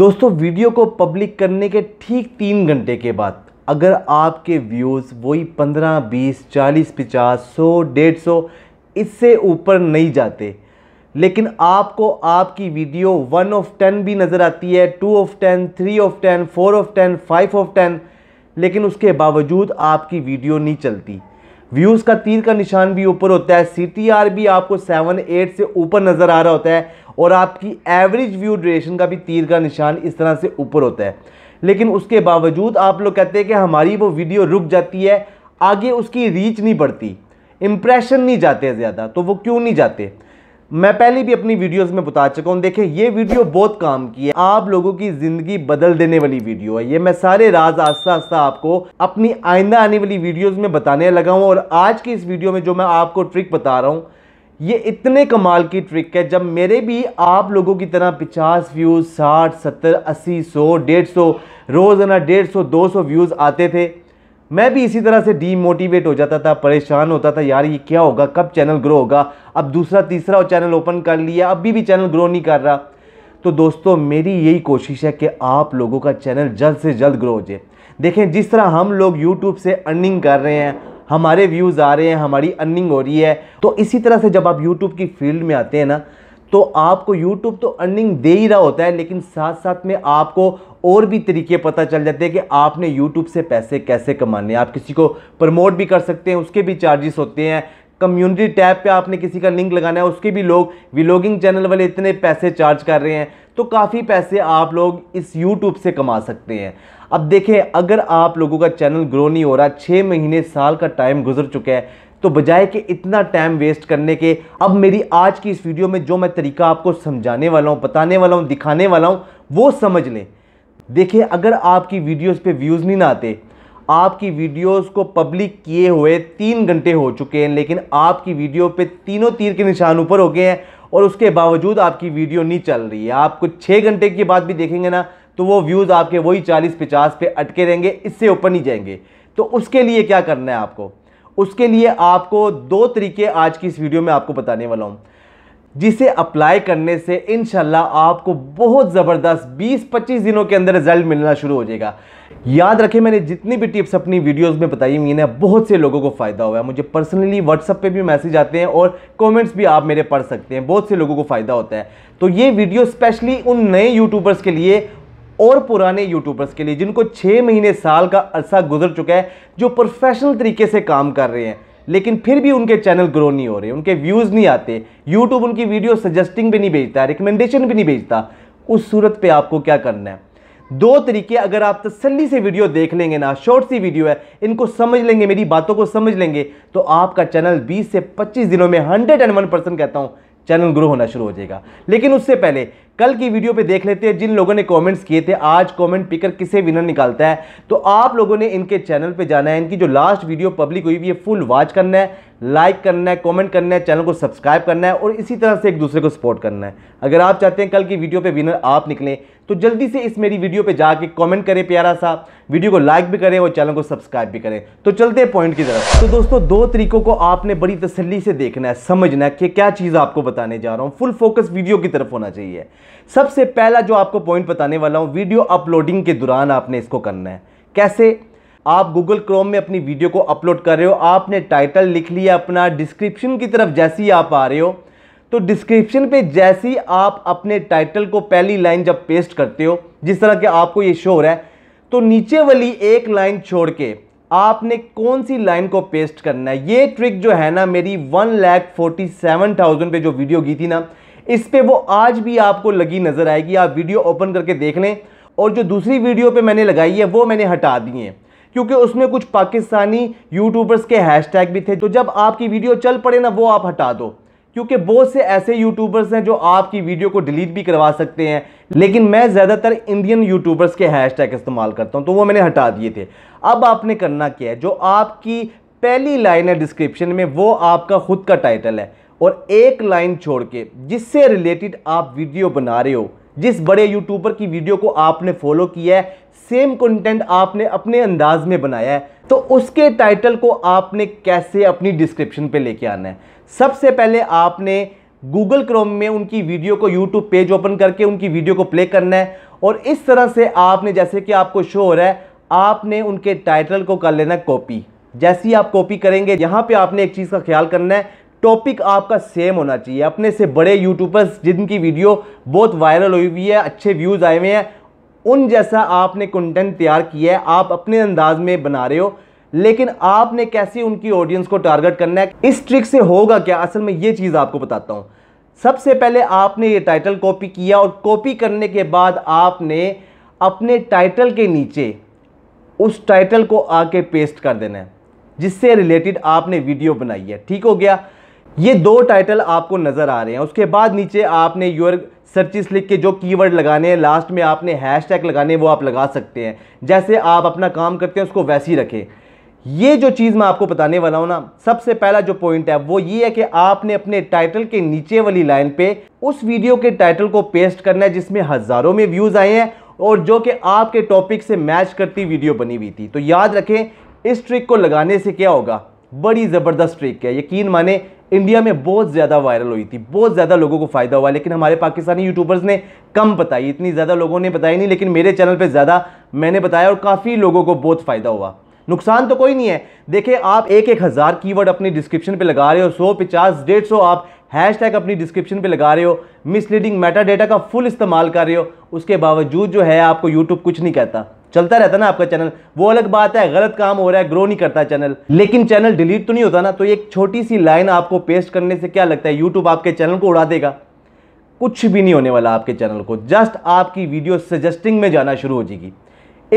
दोस्तों वीडियो को पब्लिक करने के ठीक तीन घंटे के बाद अगर आपके व्यूज़ वही पंद्रह बीस चालीस पचास सौ डेढ़ सौ इससे ऊपर नहीं जाते लेकिन आपको आपकी वीडियो वन ऑफ टेन भी नज़र आती है two of ten three of ten four of ten five of ten लेकिन उसके बावजूद आपकी वीडियो नहीं चलती व्यूज़ का तीर का निशान भी ऊपर होता है सी भी आपको सेवन एट से ऊपर नज़र आ रहा होता है और आपकी एवरेज व्यू ड्यूरेशन का भी तीर का निशान इस तरह से ऊपर होता है लेकिन उसके बावजूद आप लोग कहते हैं कि हमारी वो वीडियो रुक जाती है आगे उसकी रीच नहीं बढ़ती इम्प्रेशन नहीं जाते ज़्यादा तो वो क्यों नहीं जाते मैं पहले भी अपनी वीडियोस में बता चुका हूँ देखें ये वीडियो बहुत काम की है आप लोगों की ज़िंदगी बदल देने वाली वीडियो है ये मैं सारे राज आस्ता आस्ता आपको अपनी आइंदा आने वाली वीडियोस में बताने लगा हूँ और आज की इस वीडियो में जो मैं आपको ट्रिक बता रहा हूँ ये इतने कमाल की ट्रिक है जब मेरे भी आप लोगों की तरह 50 व्यूज़ 60, 70, 80, 100, 150 रोज़ाना 150, 200 व्यूज़ आते थे मैं भी इसी तरह से डीमोटिवेट हो जाता था परेशान होता था यार ये क्या होगा कब चैनल ग्रो होगा अब दूसरा तीसरा चैनल ओपन कर लिया अभी भी चैनल ग्रो नहीं कर रहा तो दोस्तों मेरी यही कोशिश है कि आप लोगों का चैनल जल्द से जल्द ग्रो हो जाए देखें जिस तरह हम लोग यूट्यूब से अर्निंग कर रहे हैं हमारे व्यूज़ आ रहे हैं हमारी अर्निंग हो रही है तो इसी तरह से जब आप यूट्यूब की फील्ड में आते हैं ना तो आपको यूट्यूब तो अर्निंग दे ही रहा होता है लेकिन साथ साथ में आपको और भी तरीके पता चल जाते हैं कि आपने यूट्यूब से पैसे कैसे कमाने आप किसी को प्रमोट भी कर सकते हैं उसके भी चार्जेस होते हैं कम्युनिटी टैब पे आपने किसी का लिंक लगाना है उसके भी लोग व्लॉगिंग चैनल वाले इतने पैसे चार्ज कर रहे हैं तो काफ़ी पैसे आप लोग इस यूट्यूब से कमा सकते हैं अब देखें अगर आप लोगों का चैनल ग्रो नहीं हो रहा छः महीने साल का टाइम गुजर चुका है तो बजाय कि इतना टाइम वेस्ट करने के अब मेरी आज की इस वीडियो में जो मैं तरीका आपको समझाने वाला हूँ बताने वाला हूँ दिखाने वाला हूँ वो समझ लें देखिए अगर आपकी वीडियोस पे व्यूज़ नहीं ना आते आपकी वीडियोस को पब्लिक किए हुए तीन घंटे हो चुके हैं लेकिन आपकी वीडियो पे तीनों तीर के निशान ऊपर हो गए हैं और उसके बावजूद आपकी वीडियो नहीं चल रही है आप कुछ छः घंटे की बात भी देखेंगे ना तो वो व्यूज़ आपके वही चालीस पचास पे अटके रहेंगे इससे ऊपर नहीं जाएंगे तो उसके लिए क्या करना है आपको उसके लिए आपको दो तरीके आज की इस वीडियो में आपको बताने वाला हूँ जिसे अप्लाई करने से इन आपको बहुत ज़बरदस्त 20-25 दिनों के अंदर रिजल्ट मिलना शुरू हो जाएगा याद रखें मैंने जितनी भी टिप्स अपनी वीडियोस में बताई हुई ना बहुत से लोगों को फ़ायदा हुआ है मुझे पर्सनली व्हाट्सअप पे भी मैसेज आते हैं और कमेंट्स भी आप मेरे पढ़ सकते हैं बहुत से लोगों को फ़ायदा होता है तो ये वीडियो स्पेशली उन नए यूट्यूबर्स के लिए और पुराने यूट्यूबर्स के लिए जिनको छः महीने साल का अरसा गुजर चुका है जो प्रोफेशनल तरीके से काम कर रहे हैं लेकिन फिर भी उनके चैनल ग्रो नहीं हो रहे उनके व्यूज़ नहीं आते यूट्यूब उनकी वीडियो सजेस्टिंग भी नहीं भेजता रिकमेंडेशन भी नहीं भेजता उस सूरत पर आपको क्या करना है दो तरीके अगर आप तसली से वीडियो देख लेंगे ना शॉर्ट सी वीडियो है इनको समझ लेंगे मेरी बातों को समझ लेंगे तो आपका चैनल 20 से 25 दिनों में 101 परसेंट कहता हूँ चैनल ग्रो होना शुरू हो जाएगा लेकिन उससे पहले कल की वीडियो पे देख लेते हैं जिन लोगों ने कमेंट्स किए थे आज कमेंट पिकर किसे विनर निकालता है तो आप लोगों ने इनके चैनल पे जाना है इनकी जो लास्ट वीडियो पब्लिक हुई है फुल वॉच करना है लाइक करना है कमेंट करना है चैनल को सब्सक्राइब करना है और इसी तरह से एक दूसरे को सपोर्ट करना है अगर आप चाहते हैं कल की वीडियो पर विनर आप निकलें तो जल्दी से इस मेरी वीडियो पर जाके कॉमेंट करें प्यारा सा वीडियो को लाइक भी करें और चैनल को सब्सक्राइब भी करें तो चलते हैं पॉइंट की तरफ तो दोस्तों दो तरीकों को आपने बड़ी तसली से देखना है समझना है कि क्या चीज़ आपको बताने जा रहा हूँ फुल फोकस वीडियो की तरफ होना चाहिए सबसे पहला जो आपको पॉइंट बताने वाला हूँ वीडियो अपलोडिंग के दौरान आपने इसको करना है कैसे आप गूगल क्रोम में अपनी वीडियो को अपलोड कर रहे हो आपने टाइटल लिख लिया अपना डिस्क्रिप्शन की तरफ जैसे ही आप आ रहे हो तो डिस्क्रिप्शन पे जैसे ही आप अपने टाइटल को पहली लाइन जब पेस्ट करते हो जिस तरह के आपको ये शो हो रहा है तो नीचे वाली एक लाइन छोड़ के आपने कौन सी लाइन को पेस्ट करना है ये ट्रिक जो है ना मेरी one lakh forty seven thousand पर जो वीडियो की थी ना इस पर वो आज भी आपको लगी नज़र आएगी आप वीडियो ओपन करके देख लें और जो दूसरी वीडियो पर मैंने लगाई है वो मैंने हटा दी है क्योंकि उसमें कुछ पाकिस्तानी यूट्यूबर्स के हैशटैग भी थे तो जब आपकी वीडियो चल पड़े ना वो आप हटा दो क्योंकि बहुत से ऐसे यूट्यूबर्स हैं जो आपकी वीडियो को डिलीट भी करवा सकते हैं लेकिन मैं ज़्यादातर इंडियन यूट्यूबर्स के हैशटैग इस्तेमाल करता हूँ तो वो मैंने हटा दिए थे अब आपने करना क्या है जो आपकी पहली लाइन है डिस्क्रिप्शन में वो आपका खुद का टाइटल है और एक लाइन छोड़ के जिससे रिलेटेड आप वीडियो बना रहे हो जिस बड़े यूट्यूबर की वीडियो को आपने फॉलो किया है सेम कंटेंट आपने अपने अंदाज में बनाया है तो उसके टाइटल को आपने कैसे अपनी डिस्क्रिप्शन पे लेके आना है सबसे पहले आपने गूगल क्रोम में उनकी वीडियो को यूट्यूब पेज ओपन करके उनकी वीडियो को प्ले करना है और इस तरह से आपने जैसे कि आपको शो हो रहा है आपने उनके टाइटल को कर लेना कॉपी जैसे ही आप कॉपी करेंगे यहाँ पे आपने एक चीज़ का ख्याल करना है टॉपिक आपका सेम होना चाहिए अपने से बड़े यूट्यूबर्स जिनकी वीडियो बहुत वायरल हुई हुई है अच्छे व्यूज़ आए हुए हैं उन जैसा आपने कंटेंट तैयार किया है आप अपने अंदाज में बना रहे हो लेकिन आपने कैसे उनकी ऑडियंस को टारगेट करना है इस ट्रिक से होगा क्या असल में ये चीज़ आपको बताता हूँ सबसे पहले आपने ये टाइटल कॉपी किया और कॉपी करने के बाद आपने अपने टाइटल के नीचे उस टाइटल को आके पेस्ट कर देना है जिससे रिलेटेड आपने वीडियो बनाई है ठीक हो गया ये दो टाइटल आपको नज़र आ रहे हैं उसके बाद नीचे आपने योर सर्चिस लिख के जो कीवर्ड लगाने हैं लास्ट में आपने हैशटैग लगाने वो आप लगा सकते हैं जैसे आप अपना काम करते हैं उसको वैसे ही रखें ये जो चीज़ मैं आपको बताने वाला हूँ ना सबसे पहला जो पॉइंट है वो ये है कि आपने अपने टाइटल के नीचे वाली लाइन पे उस वीडियो के टाइटल को पेस्ट करना है जिसमें हज़ारों में व्यूज़ आए हैं और जो कि आपके टॉपिक से मैच करती वीडियो बनी हुई थी तो याद रखें इस ट्रिक को लगाने से क्या होगा बड़ी ज़बरदस्त ट्रिक है यकीन माने इंडिया में बहुत ज़्यादा वायरल हुई थी बहुत ज़्यादा लोगों को फ़ायदा हुआ लेकिन हमारे पाकिस्तानी यूट्यूबर्स ने कम बताई इतनी ज़्यादा लोगों ने बताई नहीं लेकिन मेरे चैनल पर ज़्यादा मैंने बताया और काफ़ी लोगों को बहुत फ़ायदा हुआ नुकसान तो कोई नहीं है देखिए आप एक एक हज़ार की अपनी डिस्क्रिप्शन पर लगा रहे हो सौ पचास डेढ़ सौ आप टैग अपनी डिस्क्रिप्शन पे लगा रहे हो मिसलीडिंग मेटा डेटा का फुल इस्तेमाल कर रहे हो उसके बावजूद जो है आपको यूट्यूब कुछ नहीं कहता चलता रहता ना आपका चैनल वो अलग बात है गलत काम हो रहा है ग्रो नहीं करता चैनल लेकिन चैनल डिलीट तो नहीं होता ना तो एक छोटी सी लाइन आपको पेस्ट करने से क्या लगता है यूट्यूब आपके चैनल को उड़ा देगा कुछ भी नहीं होने वाला आपके चैनल को जस्ट आपकी वीडियो सजेस्टिंग में जाना शुरू हो जाएगी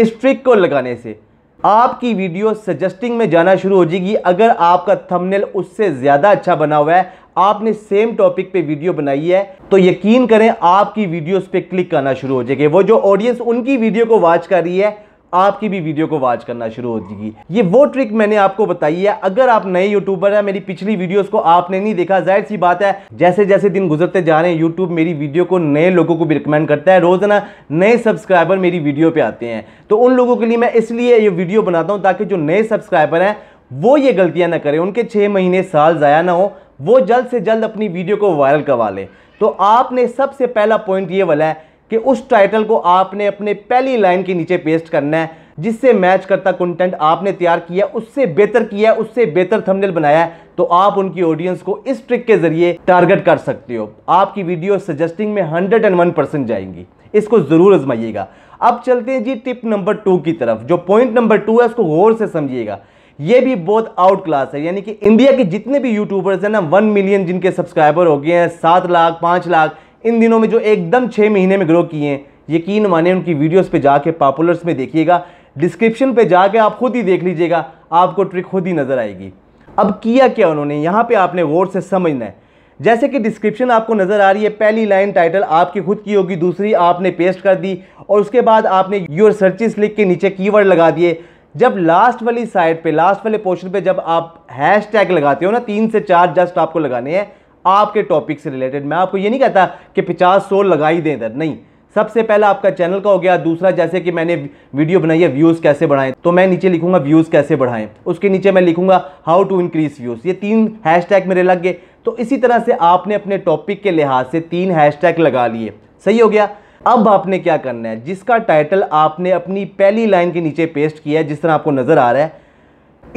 इस ट्रिक को लगाने से आपकी वीडियो सजेस्टिंग में जाना शुरू हो जाएगी अगर आपका थंबनेल उससे ज़्यादा अच्छा बना हुआ है आपने सेम टॉपिक पे वीडियो बनाई है तो यकीन करें आपकी वीडियोस पे क्लिक करना शुरू हो जाएगी वो जो ऑडियंस उनकी वीडियो को वॉच कर रही है आपकी भी वीडियो को वॉच करना शुरू हो जाएगी ये वो ट्रिक मैंने आपको बताई है अगर आप नए यूट्यूबर हैं मेरी पिछली वीडियोस को आपने नहीं देखा जाहिर सी बात है जैसे जैसे दिन गुजरते जा रहे हैं यूट्यूब मेरी वीडियो को नए लोगों को भी रिकमेंड करता है रोजाना नए सब्सक्राइबर मेरी वीडियो पे आते हैं तो उन लोगों के लिए मैं इसलिए ये वीडियो बनाता हूँ ताकि जो नए सब्सक्राइबर हैं वो ये गलतियाँ ना करें उनके छः महीने साल ज़ाया ना हो वो जल्द से जल्द अपनी वीडियो को वायरल करवा लें तो आपने सबसे पहला पॉइंट ये वाला है कि उस टाइटल को आपने अपने पहली लाइन के नीचे पेस्ट करना है जिससे मैच करता कंटेंट आपने तैयार किया उससे बेहतर किया उससे बेहतर थंबनेल बनाया है तो आप उनकी ऑडियंस को इस ट्रिक के जरिए टारगेट कर सकते हो आपकी वीडियो सजेस्टिंग में हंड्रेड एंड वन परसेंट जाएंगी इसको ज़रूर आजमाइएगा अब चलते हैं जी टिप नंबर टू की तरफ जो पॉइंट नंबर टू है उसको गौर से समझिएगा ये भी बहुत आउट क्लास है यानी कि इंडिया के जितने भी यूट्यूबर्स हैं ना वन मिलियन जिनके सब्सक्राइबर हो गए हैं सात लाख पाँच लाख इन दिनों में जो एकदम छः महीने में ग्रो किए हैं यकीन माने उनकी वीडियोस पे जाके पॉपुलर्स में देखिएगा डिस्क्रिप्शन पे जाके आप खुद ही देख लीजिएगा आपको ट्रिक खुद ही नज़र आएगी अब किया क्या उन्होंने यहाँ पर आपने गौर से समझना है जैसे कि डिस्क्रिप्शन आपको नज़र आ रही है पहली लाइन टाइटल आपकी खुद की होगी दूसरी आपने पेस्ट कर दी और उसके बाद आपने योर सर्चिस लिख के नीचे कीवर्ड लगा दिए जब लास्ट वाली साइड पे लास्ट वाले पोर्शन पे जब आप हैश टैग लगाते हो ना तीन से चार जस्ट आपको लगाने हैं आपके टॉपिक से रिलेटेड मैं आपको ये नहीं कहता कि पचास सौ लगा ही दें इधर नहीं सबसे पहला आपका चैनल का हो गया दूसरा जैसे कि मैंने वीडियो बनाई है व्यूज़ कैसे बढ़ाएं तो मैं नीचे लिखूंगा व्यूज़ कैसे बढ़ाएं उसके नीचे मैं लिखूंगा हाउ टू इंक्रीज व्यूज़ ये तीन हैशटैग मेरे लग गए तो इसी तरह से आपने अपने टॉपिक के लिहाज से तीन हैशटैग लगा लिए सही हो गया अब आपने क्या करना है जिसका टाइटल आपने अपनी पहली लाइन के नीचे पेस्ट किया है जिस तरह आपको नज़र आ रहा है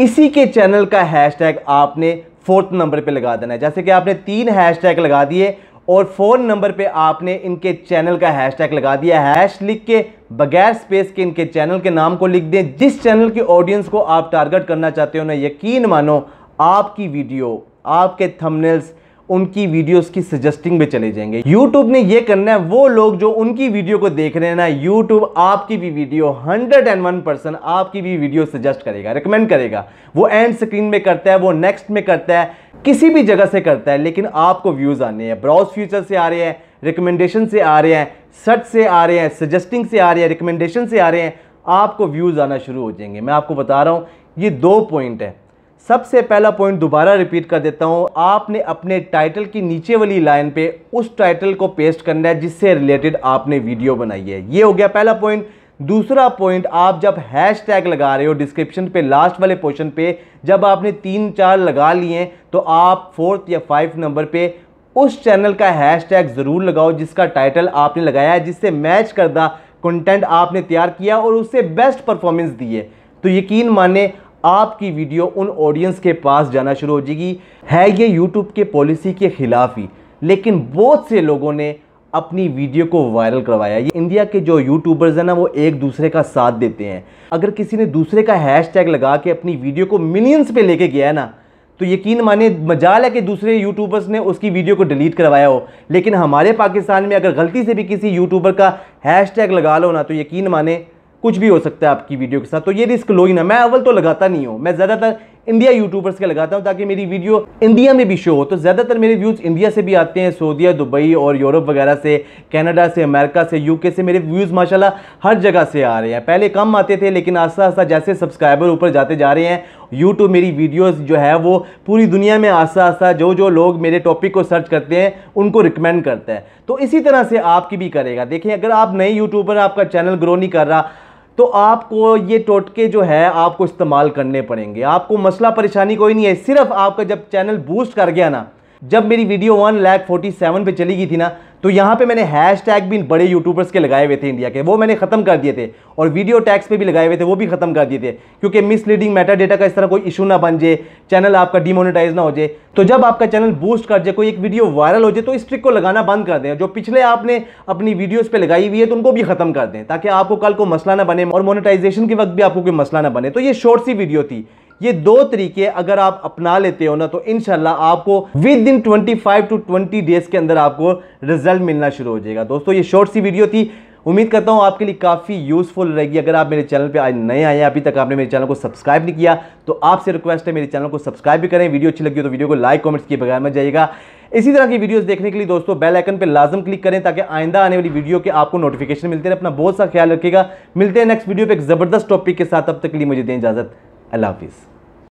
इसी के चैनल का हैशटैग आपने फोर्थ नंबर पे लगा देना है जैसे कि आपने तीन हैशटैग लगा दिए और फोन नंबर पे आपने इनके चैनल का हैशटैग लगा दिया हैश लिख के बगैर स्पेस के इनके चैनल के नाम को लिख दें जिस चैनल के ऑडियंस को आप टारगेट करना चाहते हो ना यकीन मानो आपकी वीडियो आपके थंबनेल्स उनकी वीडियोस की सजेस्टिंग में चले जाएंगे यूट्यूब ने ये करना है वो लोग जो उनकी वीडियो को देख रहे हैं ना यूट्यूब आपकी भी वीडियो 101 परसेंट आपकी भी वीडियो सजेस्ट करेगा रिकमेंड करेगा वो एंड स्क्रीन में करता है वो नेक्स्ट में करता है किसी भी जगह से करता है लेकिन आपको व्यूज़ आने हैं ब्राउज फ्यूचर से आ रहे हैं रिकमेंडेशन से आ रहे हैं सर्च से आ रहे हैं सजेस्टिंग से आ रहे हैं रिकमेंडेशन से आ रहे हैं आपको व्यूज़ आना शुरू हो जाएंगे मैं आपको बता रहा हूँ ये दो पॉइंट है सबसे पहला पॉइंट दोबारा रिपीट कर देता हूँ आपने अपने टाइटल की नीचे वाली लाइन पे उस टाइटल को पेस्ट करना है जिससे रिलेटेड आपने वीडियो बनाई है ये हो गया पहला पॉइंट दूसरा पॉइंट आप जब हैश टैग लगा रहे हो डिस्क्रिप्शन पे लास्ट वाले पोर्शन पे जब आपने तीन चार लगा लिए तो आप फोर्थ या फाइव नंबर पर उस चैनल का हैश टैग ज़रूर लगाओ जिसका टाइटल आपने लगाया है जिससे मैच करदा कंटेंट आपने तैयार किया और उससे बेस्ट परफॉर्मेंस दी है तो यकीन माने आपकी वीडियो उन ऑडियंस के पास जाना शुरू हो जाएगी है ये यूट्यूब के पॉलिसी के खिलाफ ही लेकिन बहुत से लोगों ने अपनी वीडियो को वायरल करवाया ये इंडिया के जो यूट्यूबर्स हैं ना वो एक दूसरे का साथ देते हैं अगर किसी ने दूसरे का हैशटैग लगा के अपनी वीडियो को मिलियंस पे लेके गया है ना तो यकीन माने मजाल है कि दूसरे यूट्यूबर्स ने उसकी वीडियो को डिलीट करवाया हो लेकिन हमारे पाकिस्तान में अगर गलती से भी किसी यूट्यूबर का हैश लगा लो ना तो यकीन माने कुछ भी हो सकता है आपकी वीडियो के साथ तो ये रिस्क लो ही ना मैं अव्वल तो लगाता नहीं हूँ मैं ज़्यादातर इंडिया यूट्यूबर्स के लगाता हूँ ताकि मेरी वीडियो इंडिया में भी शो हो तो ज़्यादातर मेरे व्यूज़ इंडिया से भी आते हैं सऊदीया दुबई और यूरोप वगैरह से कनाडा से अमेरिका से यूके से मेरे व्यूज़ माशाल्लाह हर जगह से आ रहे हैं पहले कम आते थे लेकिन आस्ता आस्ता जैसे सब्सक्राइबर ऊपर जाते जा रहे हैं यूट्यूब मेरी वीडियोस जो है वो पूरी दुनिया में आस्ता आस्ता जो जो लोग मेरे टॉपिक को सर्च करते हैं उनको रिकमेंड करता है तो इसी तरह से आपकी भी करेगा देखें अगर आप नए यूट्यूबर आपका चैनल ग्रो नहीं कर रहा तो आपको ये टोटके जो है आपको इस्तेमाल करने पड़ेंगे आपको मसला परेशानी कोई नहीं है सिर्फ आपका जब चैनल बूस्ट कर गया ना जब मेरी video one lakh forty seven पर चली गई थी ना तो यहाँ पे मैंने हैश टैग भी बड़े यूट्यूबर्स के लगाए हुए थे इंडिया के वो मैंने खत्म कर दिए थे और वीडियो टैक्स पे भी लगाए हुए थे वो भी खत्म कर दिए थे क्योंकि मिसलीडिंग मेटा डेटा का इस तरह कोई इशू ना बन जाए चैनल आपका डिमोनिटाइज ना हो जाए तो जब आपका चैनल बूस्ट कर जाए कोई एक वीडियो वायरल हो जाए तो इस ट्रिक को लगाना बंद कर दें जो पिछले आपने अपनी वीडियोज़ पर लगाई हुई है तो उनको भी खत्म कर दें ताकि आपको कल को मसला ना बने और मोनिटाइजेशन के वक्त भी आपको कोई मसला ना बने तो ये शॉर्ट सी वीडियो थी ये दो तरीके अगर आप अपना लेते हो ना तो इनशाला आपको within twenty five to twenty days के अंदर आपको रिजल्ट मिलना शुरू हो जाएगा दोस्तों ये शॉर्ट सी वीडियो थी उम्मीद करता हूँ आपके लिए काफ़ी यूज़फुल रहेगी अगर आप मेरे चैनल पे आज नए आए हैं अभी तक आपने मेरे चैनल को सब्सक्राइब नहीं किया तो आपसे रिक्वेस्ट है मेरे चैनल को सब्सक्राइब भी करें वीडियो अच्छी लगी हो तो वीडियो को लाइक कमेंट्स किए बगैर मत जाइएगा इसी तरह की वीडियोस देखने के लिए दोस्तों बेल आइकन पर लाजम क्लिक करें ताकि आइंदा आने वाली वीडियो के आपको नोटिफिकेशन मिलते रहे अपना बहुत सा ख्याल रखेगा मिलते हैं नेक्स्ट वीडियो पर एक ज़बरदस्त टॉपिक के साथ अब तक के लिए मुझे दें इजाज़त अल्लाह हाफिज़